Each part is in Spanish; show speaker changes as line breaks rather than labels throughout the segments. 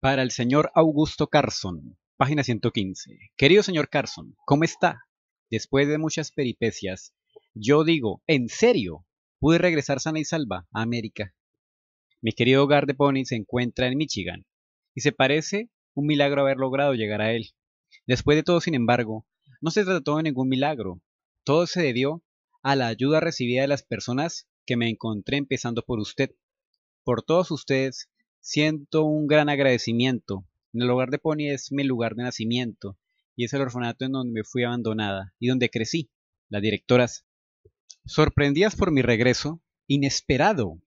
Para el señor Augusto Carson, página 115. Querido señor Carson, ¿cómo está? Después de muchas peripecias, yo digo, en serio, pude regresar sana y salva a América. Mi querido hogar de Pony se encuentra en Michigan, y se parece un milagro haber logrado llegar a él. Después de todo, sin embargo, no se trató de ningún milagro. Todo se debió a la ayuda recibida de las personas que me encontré empezando por usted. Por todos ustedes Siento un gran agradecimiento. En el hogar de Pony es mi lugar de nacimiento y es el orfanato en donde me fui abandonada y donde crecí. Las directoras, sorprendidas por mi regreso, inesperado,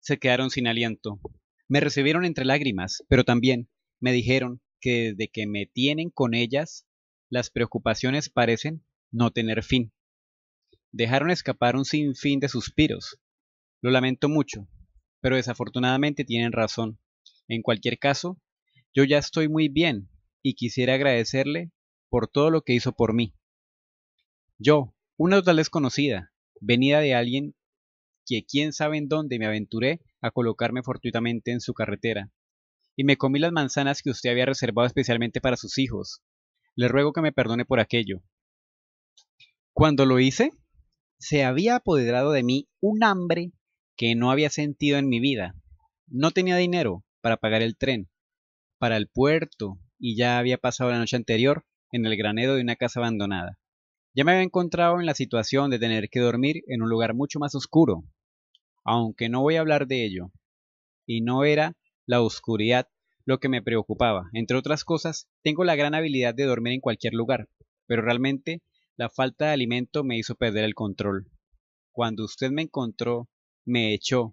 se quedaron sin aliento. Me recibieron entre lágrimas, pero también me dijeron que desde que me tienen con ellas, las preocupaciones parecen no tener fin. Dejaron escapar un sinfín de suspiros. Lo lamento mucho, pero desafortunadamente tienen razón. En cualquier caso, yo ya estoy muy bien y quisiera agradecerle por todo lo que hizo por mí. Yo, una total desconocida, venida de alguien que quién sabe en dónde me aventuré a colocarme fortuitamente en su carretera, y me comí las manzanas que usted había reservado especialmente para sus hijos. Le ruego que me perdone por aquello. Cuando lo hice, se había apoderado de mí un hambre que no había sentido en mi vida. No tenía dinero para pagar el tren, para el puerto, y ya había pasado la noche anterior en el granero de una casa abandonada. Ya me había encontrado en la situación de tener que dormir en un lugar mucho más oscuro, aunque no voy a hablar de ello. Y no era la oscuridad lo que me preocupaba. Entre otras cosas, tengo la gran habilidad de dormir en cualquier lugar, pero realmente la falta de alimento me hizo perder el control. Cuando usted me encontró me echó.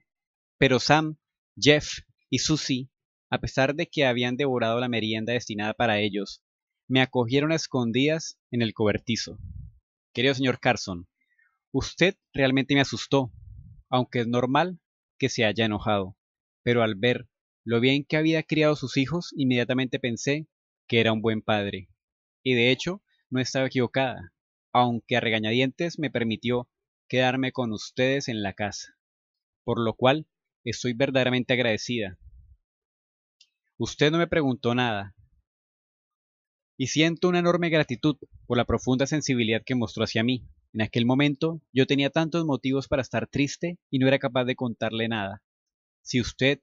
Pero Sam, Jeff y Susie, a pesar de que habían devorado la merienda destinada para ellos, me acogieron a escondidas en el cobertizo. Querido señor Carson, usted realmente me asustó, aunque es normal que se haya enojado, pero al ver lo bien que había criado sus hijos, inmediatamente pensé que era un buen padre. Y de hecho, no estaba equivocada, aunque a regañadientes me permitió quedarme con ustedes en la casa por lo cual estoy verdaderamente agradecida. Usted no me preguntó nada, y siento una enorme gratitud por la profunda sensibilidad que mostró hacia mí. En aquel momento yo tenía tantos motivos para estar triste y no era capaz de contarle nada. Si usted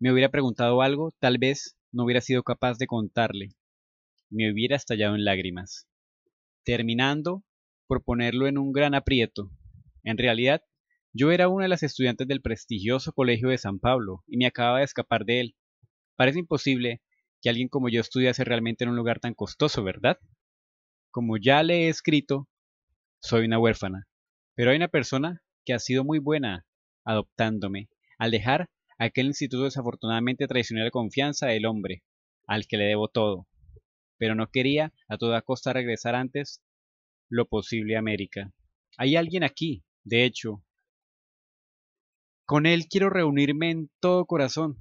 me hubiera preguntado algo, tal vez no hubiera sido capaz de contarle. Me hubiera estallado en lágrimas. Terminando por ponerlo en un gran aprieto. En realidad, yo era una de las estudiantes del prestigioso colegio de San Pablo y me acababa de escapar de él. Parece imposible que alguien como yo estudiase realmente en un lugar tan costoso, ¿verdad? Como ya le he escrito, soy una huérfana, pero hay una persona que ha sido muy buena adoptándome, al dejar aquel instituto desafortunadamente tradicional la confianza del hombre, al que le debo todo. Pero no quería a toda costa regresar antes lo posible a América. Hay alguien aquí, de hecho, con Él quiero reunirme en todo corazón,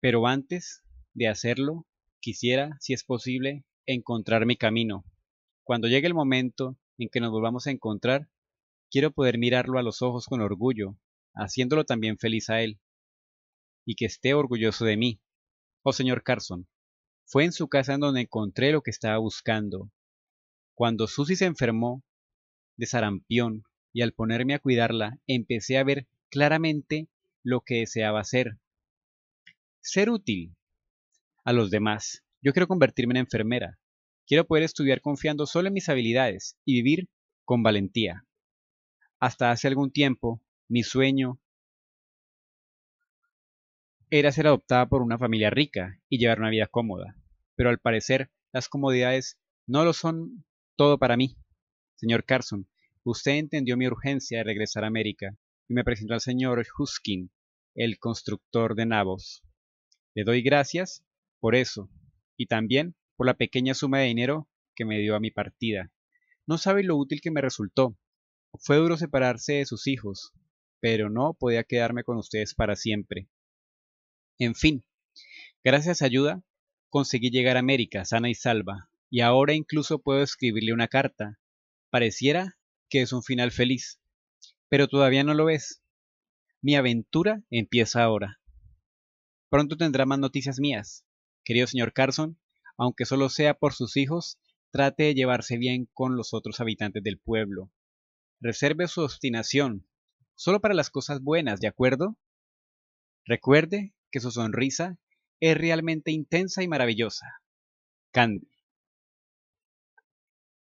pero antes de hacerlo, quisiera, si es posible, encontrar mi camino. Cuando llegue el momento en que nos volvamos a encontrar, quiero poder mirarlo a los ojos con orgullo, haciéndolo también feliz a Él, y que esté orgulloso de mí. Oh señor Carson, fue en su casa en donde encontré lo que estaba buscando. Cuando Susy se enfermó de sarampión y al ponerme a cuidarla, empecé a ver claramente lo que deseaba hacer, Ser útil a los demás. Yo quiero convertirme en enfermera. Quiero poder estudiar confiando solo en mis habilidades y vivir con valentía. Hasta hace algún tiempo, mi sueño era ser adoptada por una familia rica y llevar una vida cómoda, pero al parecer las comodidades no lo son todo para mí. Señor Carson, usted entendió mi urgencia de regresar a América y me presentó al señor Huskin, el constructor de nabos. Le doy gracias por eso y también por la pequeña suma de dinero que me dio a mi partida. No sabe lo útil que me resultó. Fue duro separarse de sus hijos, pero no podía quedarme con ustedes para siempre. En fin, gracias a ayuda conseguí llegar a América sana y salva, y ahora incluso puedo escribirle una carta. Pareciera que es un final feliz pero todavía no lo ves. Mi aventura empieza ahora. Pronto tendrá más noticias mías. Querido señor Carson, aunque solo sea por sus hijos, trate de llevarse bien con los otros habitantes del pueblo. Reserve su obstinación, solo para las cosas buenas, ¿de acuerdo? Recuerde que su sonrisa es realmente intensa y maravillosa. Candy.